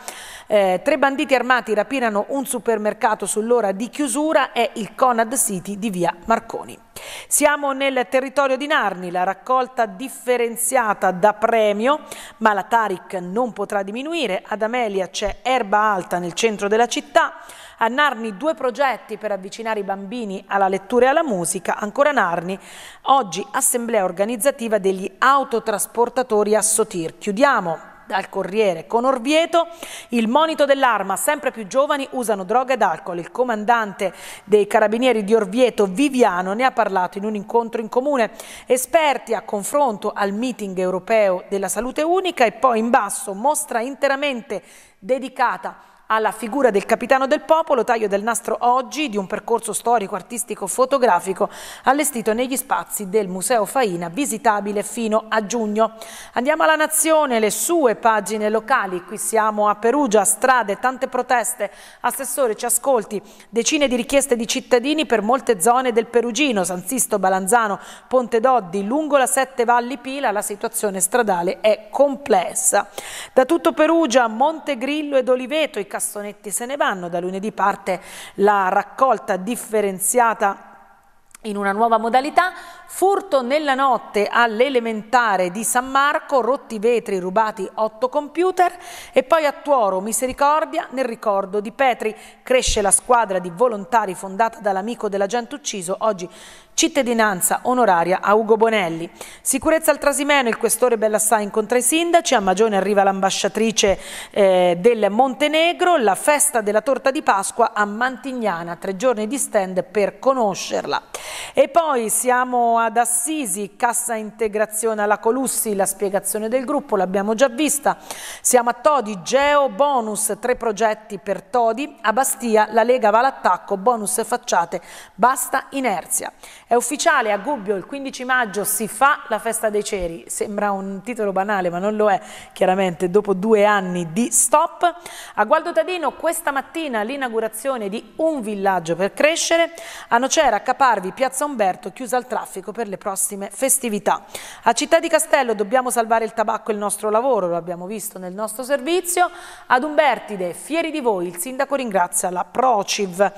eh, tre banditi armati rapinano un supermercato sull'ora di chiusura è il Conad City di via Marconi. Siamo nel territorio di Narni, la raccolta differenziata da premio, ma la Taric non potrà diminuire. Ad Amelia c'è erba alta nel centro della città. A Narni due progetti per avvicinare i bambini alla lettura e alla musica. Ancora Narni, oggi assemblea organizzativa degli autotrasportatori a Sotir. Chiudiamo dal Corriere. Con Orvieto il monito dell'arma, sempre più giovani usano droga ed alcol. Il comandante dei carabinieri di Orvieto, Viviano, ne ha parlato in un incontro in comune. Esperti a confronto al meeting europeo della salute unica e poi in basso mostra interamente dedicata alla figura del capitano del popolo, taglio del nastro oggi di un percorso storico, artistico, fotografico allestito negli spazi del Museo Faina, visitabile fino a giugno. Andiamo alla Nazione, le sue pagine locali, qui siamo a Perugia, strade, tante proteste, assessore ci ascolti, decine di richieste di cittadini per molte zone del Perugino, San Sisto, Balanzano, Ponte Doddi, lungo la Sette Valli Pila la situazione stradale è complessa. Da tutto Perugia, Monte Grillo ed Oliveto, i cassonetti se ne vanno, da lunedì parte la raccolta differenziata in una nuova modalità, furto nella notte all'elementare di San Marco, rotti vetri, rubati otto computer e poi a Tuoro, misericordia nel ricordo di Petri. Cresce la squadra di volontari fondata dall'amico della gente ucciso, oggi Cittadinanza onoraria a Ugo Bonelli. Sicurezza al Trasimeno, il questore Bellassà incontra i sindaci, a Magione arriva l'ambasciatrice eh, del Montenegro, la festa della torta di Pasqua a Mantignana, tre giorni di stand per conoscerla. E poi siamo ad Assisi, cassa integrazione alla Colussi, la spiegazione del gruppo, l'abbiamo già vista. Siamo a Todi, Geo Bonus, tre progetti per Todi, a Bastia la Lega va all'attacco, bonus facciate, basta inerzia. È ufficiale, a Gubbio il 15 maggio si fa la festa dei ceri, sembra un titolo banale ma non lo è chiaramente, dopo due anni di stop. A Gualdo Tadino questa mattina l'inaugurazione di un villaggio per crescere, a Nocera, Caparvi, Piazza Umberto chiusa al traffico per le prossime festività. A Città di Castello dobbiamo salvare il tabacco e il nostro lavoro, lo abbiamo visto nel nostro servizio. Ad Umbertide, fieri di voi, il sindaco ringrazia la Prociv.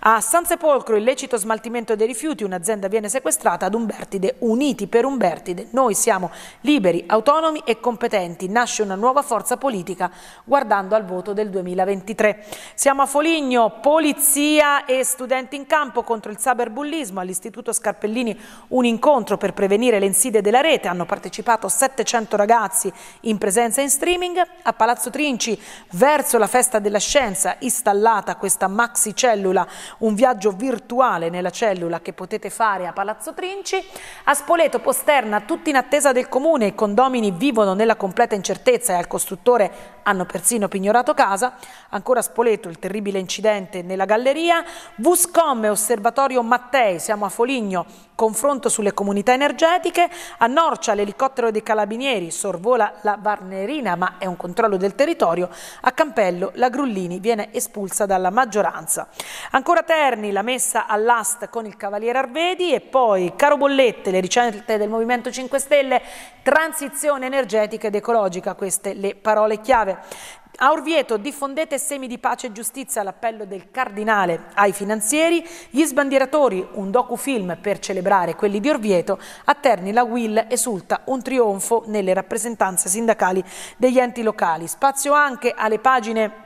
A San Sepolcro illecito smaltimento dei rifiuti, un'azienda l'azienda viene sequestrata ad Umbertide, uniti per Umbertide. Noi siamo liberi, autonomi e competenti. Nasce una nuova forza politica guardando al voto del 2023. Siamo a Foligno, polizia e studenti in campo contro il cyberbullismo. All'Istituto Scarpellini un incontro per prevenire le insidie della rete. Hanno partecipato 700 ragazzi in presenza in streaming. A Palazzo Trinci, verso la festa della scienza, installata questa maxi cellula, un viaggio virtuale nella cellula che potete fare fare a Palazzo Trinci. A Spoleto Posterna, tutti in attesa del comune, i condomini vivono nella completa incertezza e al costruttore hanno persino pignorato casa. Ancora a Spoleto il terribile incidente nella galleria. Vuscom, osservatorio Mattei, siamo a Foligno, Confronto sulle comunità energetiche, a Norcia l'elicottero dei Calabinieri sorvola la Varnerina ma è un controllo del territorio, a Campello la Grullini viene espulsa dalla maggioranza. Ancora Terni la messa all'ast con il Cavaliere Arvedi e poi Caro Bollette le ricette del Movimento 5 Stelle, transizione energetica ed ecologica, queste le parole chiave. A Orvieto diffondete semi di pace e giustizia l'appello del cardinale ai finanzieri, gli sbandieratori, un docufilm per celebrare quelli di Orvieto, a Terni la Will esulta un trionfo nelle rappresentanze sindacali degli enti locali. Spazio anche alle pagine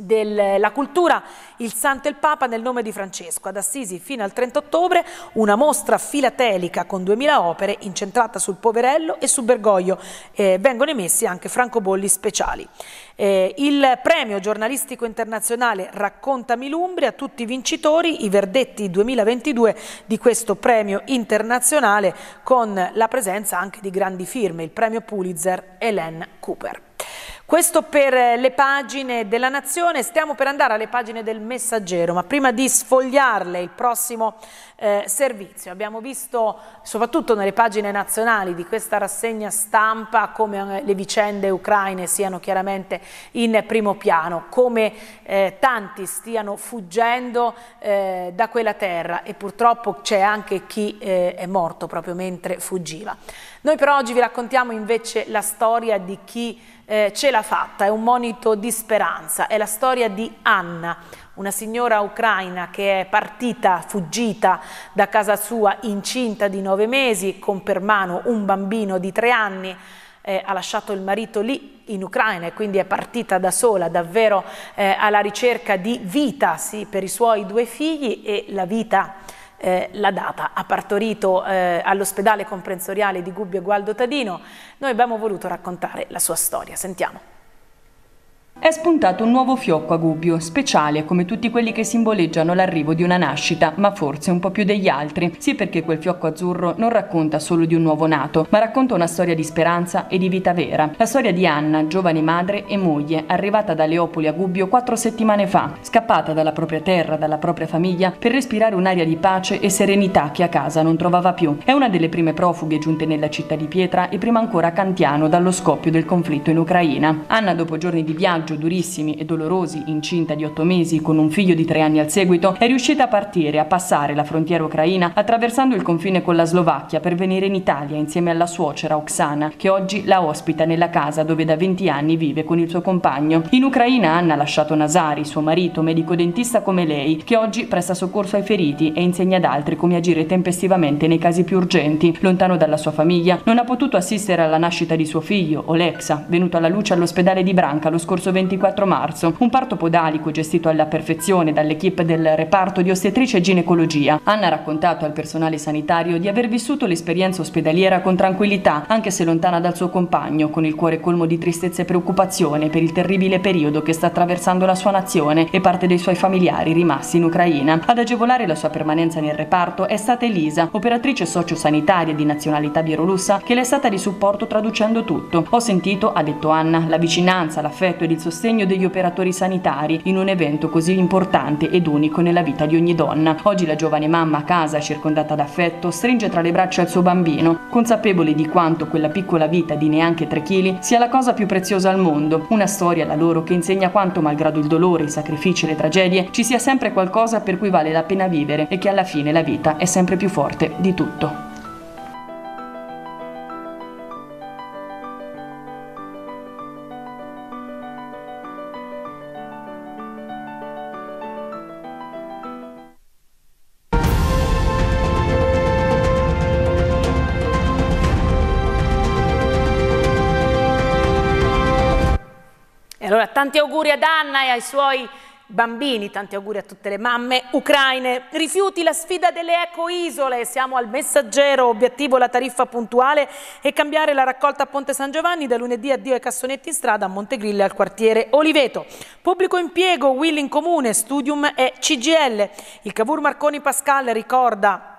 della cultura Il Santo e il Papa nel nome di Francesco. Ad Assisi fino al 30 ottobre una mostra filatelica con 2000 opere incentrata sul poverello e su Bergoglio. Eh, vengono emessi anche francobolli speciali. Eh, il premio giornalistico internazionale Raccontami l'Umbria a tutti i vincitori, i verdetti 2022 di questo premio internazionale con la presenza anche di grandi firme, il premio Pulitzer Helen Cooper. Questo per eh, le pagine della Nazione, stiamo per andare alle pagine del Messaggero, ma prima di sfogliarle il prossimo eh, servizio, abbiamo visto soprattutto nelle pagine nazionali di questa rassegna stampa come eh, le vicende ucraine siano chiaramente in primo piano, come eh, tanti stiano fuggendo eh, da quella terra e purtroppo c'è anche chi eh, è morto proprio mentre fuggiva. Noi però oggi vi raccontiamo invece la storia di chi eh, ce l'ha fatta, è un monito di speranza, è la storia di Anna, una signora ucraina che è partita, fuggita da casa sua incinta di nove mesi, con per mano un bambino di tre anni, eh, ha lasciato il marito lì in Ucraina e quindi è partita da sola, davvero eh, alla ricerca di vita sì, per i suoi due figli e la vita eh, la data. Ha partorito eh, all'ospedale comprensoriale di Gubbio Gualdo Tadino. Noi abbiamo voluto raccontare la sua storia. Sentiamo. È spuntato un nuovo fiocco a Gubbio, speciale come tutti quelli che simboleggiano l'arrivo di una nascita, ma forse un po' più degli altri. Sì perché quel fiocco azzurro non racconta solo di un nuovo nato, ma racconta una storia di speranza e di vita vera. La storia di Anna, giovane madre e moglie, arrivata da Leopoli a Gubbio quattro settimane fa, scappata dalla propria terra, dalla propria famiglia, per respirare un'aria di pace e serenità che a casa non trovava più. È una delle prime profughe giunte nella città di Pietra e prima ancora a Cantiano dallo scoppio del conflitto in Ucraina. Anna dopo giorni di viaggio maggio durissimi e dolorosi, incinta di otto mesi con un figlio di tre anni al seguito, è riuscita a partire, a passare la frontiera ucraina attraversando il confine con la Slovacchia per venire in Italia insieme alla suocera Oksana, che oggi la ospita nella casa dove da 20 anni vive con il suo compagno. In Ucraina Anna ha lasciato Nasari, suo marito, medico dentista come lei, che oggi presta soccorso ai feriti e insegna ad altri come agire tempestivamente nei casi più urgenti. Lontano dalla sua famiglia, non ha potuto assistere alla nascita di suo figlio, Olexa, venuto alla luce all'ospedale di Branca lo scorso 20 24 marzo, un parto podalico gestito alla perfezione dall'equipe del reparto di ostetricia e ginecologia. Anna ha raccontato al personale sanitario di aver vissuto l'esperienza ospedaliera con tranquillità, anche se lontana dal suo compagno, con il cuore colmo di tristezza e preoccupazione per il terribile periodo che sta attraversando la sua nazione e parte dei suoi familiari rimasti in Ucraina. Ad agevolare la sua permanenza nel reparto è stata Elisa, operatrice sociosanitaria di nazionalità bielorussa, che le è stata di supporto traducendo tutto. Ho sentito, ha detto Anna, la vicinanza, l'affetto ed il sostegno degli operatori sanitari in un evento così importante ed unico nella vita di ogni donna. Oggi la giovane mamma a casa, circondata d'affetto, stringe tra le braccia il suo bambino, consapevole di quanto quella piccola vita di neanche 3 kg sia la cosa più preziosa al mondo. Una storia la loro che insegna quanto, malgrado il dolore, i sacrifici e le tragedie, ci sia sempre qualcosa per cui vale la pena vivere e che alla fine la vita è sempre più forte di tutto. Allora, tanti auguri ad Anna e ai suoi bambini, tanti auguri a tutte le mamme ucraine. Rifiuti la sfida delle ecoisole, siamo al messaggero, obiettivo la tariffa puntuale e cambiare la raccolta a Ponte San Giovanni da lunedì addio ai cassonetti in strada a Montegrille al quartiere Oliveto. Pubblico impiego, will in comune, studium e CGL. Il Cavour Marconi Pascal ricorda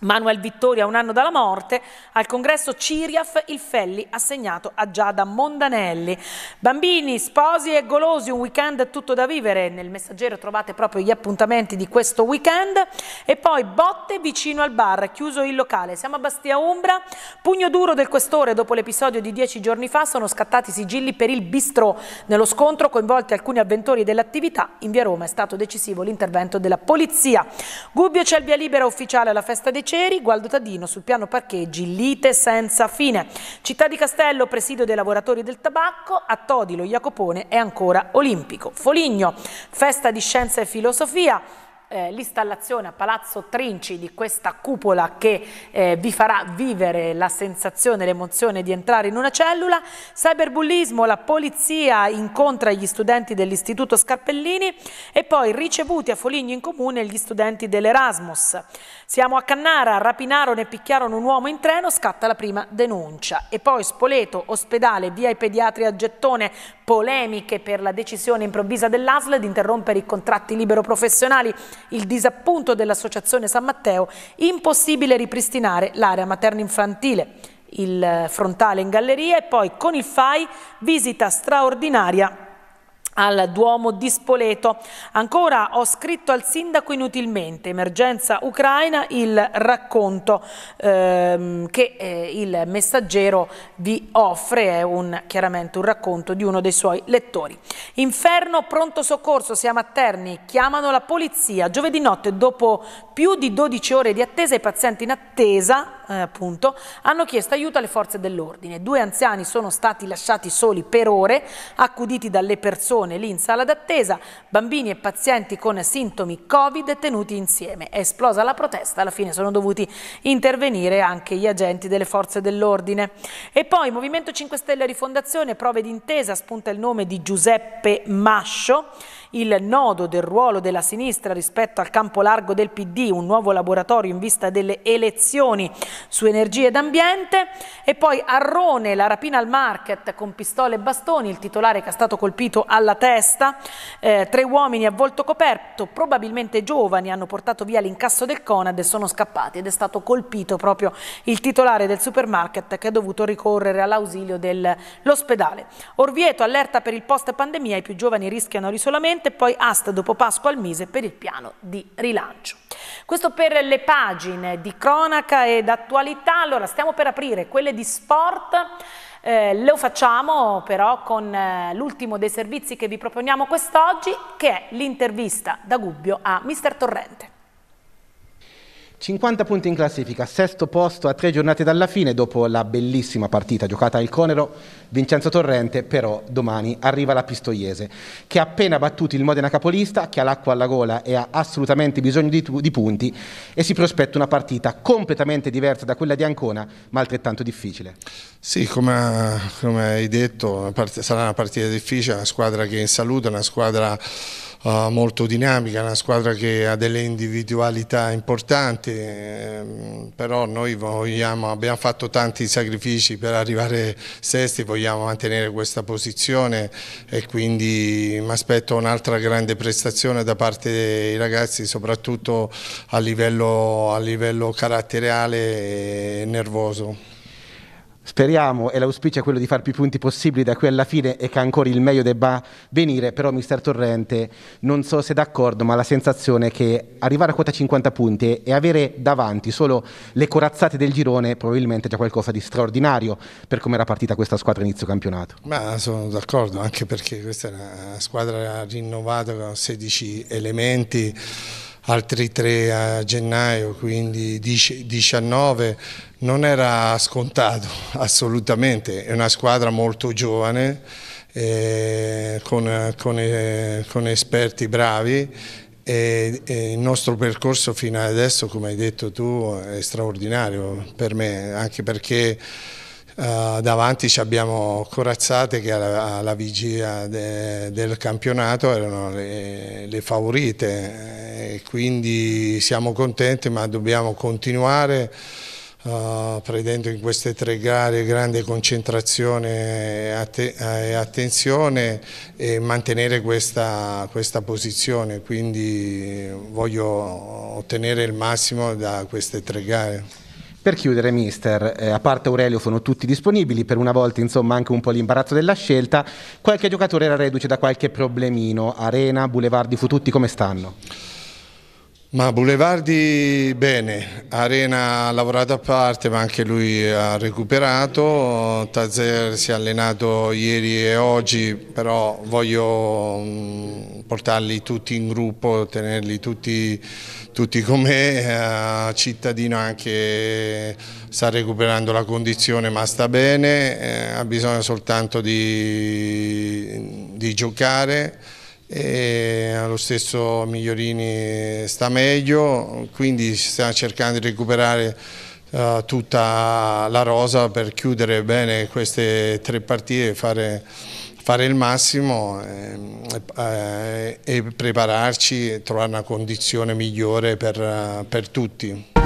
Manuel Vittoria, un anno dalla morte, al congresso Ciriaf il Felli assegnato a Giada Mondanelli. Bambini, sposi e golosi, un weekend tutto da vivere. Nel messaggero trovate proprio gli appuntamenti di questo weekend. E poi botte vicino al bar, chiuso il locale. Siamo a Bastia Umbra, pugno duro del questore dopo l'episodio di dieci giorni fa. Sono scattati sigilli per il bistro Nello scontro coinvolti alcuni avventori dell'attività. In via Roma è stato decisivo l'intervento della polizia. Gubbio c'è il via libera ufficiale alla festa dei Cecceri, Gualdo Tadino sul piano parcheggi, lite senza fine. Città di Castello, presidio dei lavoratori del tabacco, a Todilo Jacopone è ancora olimpico. Foligno, festa di scienza e filosofia, eh, l'installazione a Palazzo Trinci di questa cupola che eh, vi farà vivere la sensazione, l'emozione di entrare in una cellula. Cyberbullismo, la polizia incontra gli studenti dell'Istituto Scarpellini e poi ricevuti a Foligno in comune gli studenti dell'Erasmus. Siamo a Cannara, rapinarono e picchiarono un uomo in treno, scatta la prima denuncia. E poi Spoleto, ospedale, via i pediatri a Gettone, polemiche per la decisione improvvisa dell'ASL di interrompere i contratti libero professionali, il disappunto dell'Associazione San Matteo, impossibile ripristinare l'area materno-infantile, il frontale in galleria e poi con il FAI visita straordinaria al Duomo di Spoleto. Ancora ho scritto al sindaco inutilmente, emergenza ucraina, il racconto ehm, che eh, il messaggero vi offre, è un, chiaramente un racconto di uno dei suoi lettori. Inferno, pronto soccorso, siamo a Terni, chiamano la polizia. Giovedì notte, dopo più di 12 ore di attesa, i pazienti in attesa eh, appunto, hanno chiesto aiuto alle forze dell'ordine. Due anziani sono stati lasciati soli per ore, accuditi dalle persone lì in sala d'attesa, bambini e pazienti con sintomi Covid tenuti insieme. È esplosa la protesta, alla fine sono dovuti intervenire anche gli agenti delle forze dell'ordine. E poi Movimento 5 Stelle Rifondazione, prove d'intesa, spunta il nome di Giuseppe Mascio, il nodo del ruolo della sinistra rispetto al campo largo del PD, un nuovo laboratorio in vista delle elezioni su energie ed ambiente e poi Arrone, la rapina al market con pistole e bastoni, il titolare che è stato colpito alla testa, eh, tre uomini a volto coperto, probabilmente giovani, hanno portato via l'incasso del Conad e sono scappati ed è stato colpito proprio il titolare del supermarket che ha dovuto ricorrere all'ausilio dell'ospedale. Orvieto allerta per il post pandemia, i più giovani rischiano l'isolamento urgente e poi asta dopo Pasqua al Mise per il piano di rilancio. Questo per le pagine di cronaca ed attualità, allora stiamo per aprire quelle di sport. Eh, lo facciamo però con eh, l'ultimo dei servizi che vi proponiamo quest'oggi, che è l'intervista da Gubbio a Mister Torrente. 50 punti in classifica, sesto posto a tre giornate dalla fine dopo la bellissima partita giocata al Conero, Vincenzo Torrente però domani arriva la Pistoiese che ha appena battuto il Modena capolista che ha l'acqua alla gola e ha assolutamente bisogno di, di punti e si prospetta una partita completamente diversa da quella di Ancona ma altrettanto difficile. Sì, come, come hai detto sarà una partita difficile, una squadra che è in salute, una squadra eh, molto dinamica, una squadra che ha delle individualità importanti, ehm, però noi vogliamo, abbiamo fatto tanti sacrifici per arrivare sesti, vogliamo mantenere questa posizione e quindi mi aspetto un'altra grande prestazione da parte dei ragazzi, soprattutto a livello, a livello caratteriale e nervoso. Speriamo, e l'auspicio è quello di fare più punti possibili da qui alla fine e che ancora il meglio debba venire, però mister Torrente non so se è d'accordo, ma la sensazione è che arrivare a quota 50 punti e avere davanti solo le corazzate del girone probabilmente è già qualcosa di straordinario per come era partita questa squadra inizio campionato. Ma sono d'accordo, anche perché questa è una squadra rinnovata con 16 elementi altri tre a gennaio, quindi 19 non era scontato *laughs* assolutamente, è una squadra molto giovane, eh, con, con, eh, con esperti bravi e, e il nostro percorso fino ad adesso, come hai detto tu, è straordinario per me, anche perché Uh, davanti abbiamo Corazzate che alla, alla vigilia de, del campionato erano le, le favorite eh, e quindi siamo contenti ma dobbiamo continuare uh, eh, prendendo in queste tre gare grande concentrazione e, atte, e attenzione e mantenere questa, questa posizione quindi voglio ottenere il massimo da queste tre gare. Per chiudere, mister, eh, a parte Aurelio sono tutti disponibili, per una volta insomma anche un po' l'imbarazzo della scelta, qualche giocatore era reduce da qualche problemino, Arena, Boulevard di Fututti come stanno? Ma Boulevardi bene, Arena ha lavorato a parte ma anche lui ha recuperato, Tazer si è allenato ieri e oggi però voglio mm, portarli tutti in gruppo, tenerli tutti, tutti con me, eh, Cittadino anche sta recuperando la condizione ma sta bene, eh, ha bisogno soltanto di, di giocare e lo stesso Migliorini sta meglio, quindi stiamo cercando di recuperare uh, tutta la rosa per chiudere bene queste tre partite e fare, fare, il massimo ehm, e, e, eh, e prepararci e trovare una condizione migliore per, per tutti.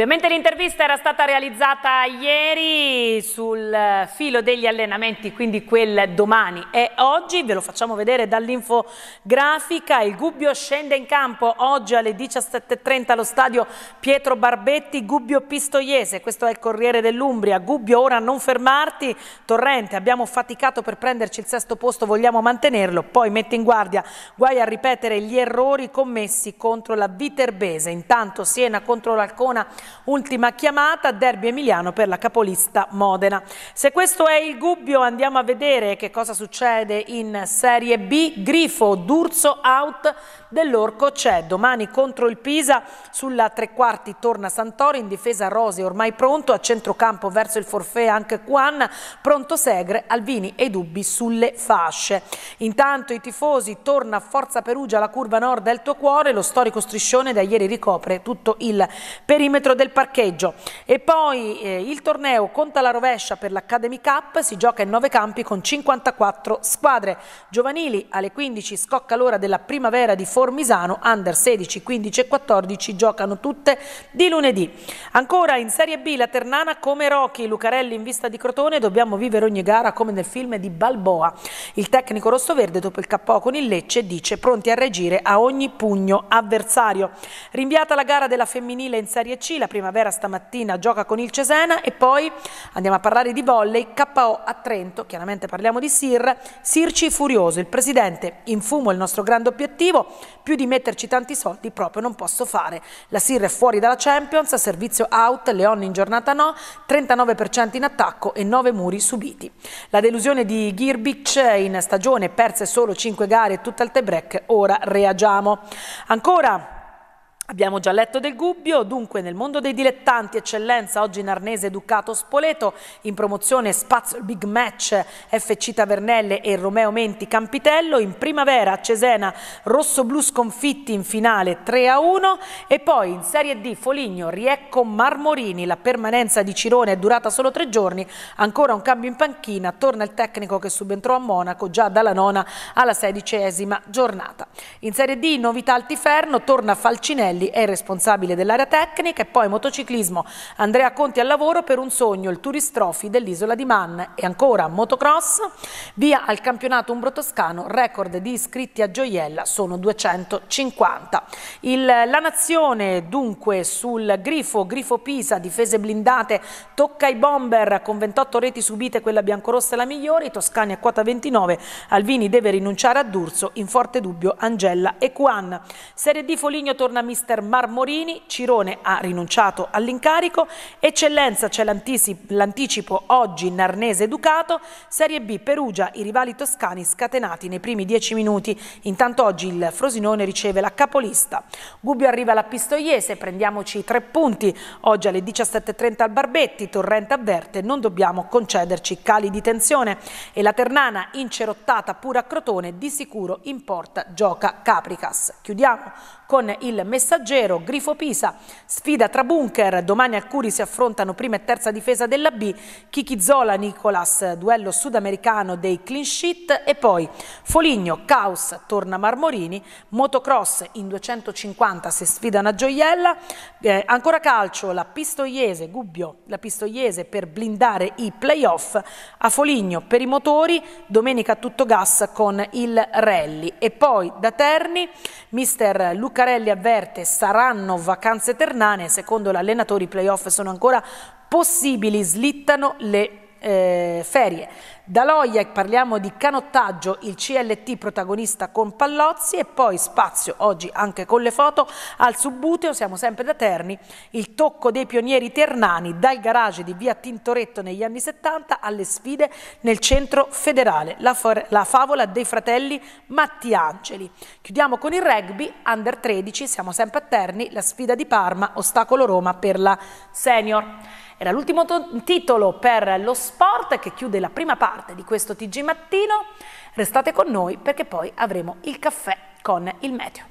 Ovviamente l'intervista era stata realizzata ieri sul filo degli allenamenti, quindi quel domani e oggi, ve lo facciamo vedere dall'infografica, il Gubbio scende in campo oggi alle 17.30 allo stadio Pietro Barbetti, Gubbio Pistoiese, questo è il Corriere dell'Umbria, Gubbio ora non fermarti, Torrente abbiamo faticato per prenderci il sesto posto, vogliamo mantenerlo, poi metti in guardia, guai a ripetere gli errori commessi contro la Viterbese, intanto Siena contro l'Alcona ultima chiamata, derby emiliano per la capolista Modena. Se questo è il Gubbio andiamo a vedere che cosa succede in Serie B, Grifo, D'Urso out dell'Orco c'è. Domani contro il Pisa sulla tre quarti torna Santori, in difesa Rosi ormai pronto, a centrocampo verso il forfè anche Quan, pronto Segre, Alvini e Dubbi sulle fasce. Intanto i tifosi torna a Forza Perugia la curva nord del tuo cuore, lo storico striscione da ieri ricopre tutto il perimetro del parcheggio. E poi eh, il torneo conta la rovescia per l'Academy Cup, si gioca in nove campi con 54 squadre. Giovanili alle 15 scocca l'ora della primavera di Forza Formisano, Under 16, 15 e 14 giocano tutte di lunedì. Ancora in Serie B la Ternana come Rocchi, Lucarelli in vista di Crotone, dobbiamo vivere ogni gara come nel film di Balboa. Il tecnico rossoverde dopo il KO con il Lecce dice pronti a reagire a ogni pugno avversario. Rinviata la gara della femminile in Serie C, la primavera stamattina gioca con il Cesena e poi andiamo a parlare di volley, KO a Trento, chiaramente parliamo di Sir, Sirci furioso, il presidente in fumo è il nostro grande obiettivo, più di metterci tanti soldi proprio non posso fare. La Sir è fuori dalla Champions, servizio out, Leon in giornata no, 39% in attacco e 9 muri subiti. La delusione di Girbic in stagione perse solo 5 gare e tutto al tie break, ora reagiamo. Ancora Abbiamo già letto del Gubbio, dunque nel mondo dei dilettanti eccellenza oggi in arnese Ducato Spoleto, in promozione spazio big match FC Tavernelle e Romeo Menti Campitello, in primavera a Cesena Rosso-Blu sconfitti in finale 3-1 e poi in Serie D Foligno, Riecco, Marmorini, la permanenza di Cirone è durata solo tre giorni, ancora un cambio in panchina, torna il tecnico che subentrò a Monaco già dalla nona alla sedicesima giornata. In Serie D novità Altiferno, torna Falcinelli Antonelli è responsabile dell'area tecnica e poi motociclismo Andrea Conti al lavoro per un sogno, il turistrofi dell'isola di Man e ancora motocross, via al campionato Umbro Toscano, record di iscritti a Gioiella sono 250. Il, la Nazione dunque sul Grifo, Grifo Pisa, difese blindate, tocca i bomber con 28 reti subite, quella biancorossa è la migliore, i toscani a quota 29, Alvini deve rinunciare a Durso, in forte dubbio Angela e Quan. Serie D Foligno torna a mister center Marmorini, Cirone ha rinunciato all'incarico, Eccellenza c'è l'anticipo oggi in Arnese Ducato, Serie B Perugia, i rivali toscani scatenati nei primi dieci minuti, intanto oggi il Frosinone riceve la capolista. Gubbio arriva alla Pistoiese, prendiamoci tre punti, oggi alle 17.30 al Barbetti, Torrente avverte, non dobbiamo concederci cali di tensione e la Ternana incerottata pure a Crotone di sicuro in porta gioca Capricas. Chiudiamo con il messaggero. Grifo Pisa, sfida tra bunker, domani a Curi si affrontano prima e terza difesa della B, Chichizola, Nicolas, duello sudamericano dei clean sheet e poi Foligno, Caos, torna Marmorini, motocross in 250 si sfidano a Gioiella, eh, ancora calcio, la Pistoiese, Gubbio, la Pistoiese per blindare i playoff a Foligno per i motori, domenica tutto gas con il rally e poi da Terni mister Luca Buccarelli avverte saranno vacanze ternane, secondo l'allenatore i playoff sono ancora possibili, slittano le eh, ferie. Da Loiac parliamo di canottaggio, il CLT protagonista con Pallozzi e poi spazio oggi anche con le foto al Subbuteo, siamo sempre da Terni, il tocco dei pionieri ternani dal garage di via Tintoretto negli anni 70 alle sfide nel centro federale, la, la favola dei fratelli Mattiangeli. Chiudiamo con il rugby, under 13, siamo sempre a Terni, la sfida di Parma, ostacolo Roma per la senior. Era l'ultimo titolo per lo sport che chiude la prima parte di questo TG Mattino. Restate con noi perché poi avremo il caffè con il meteo.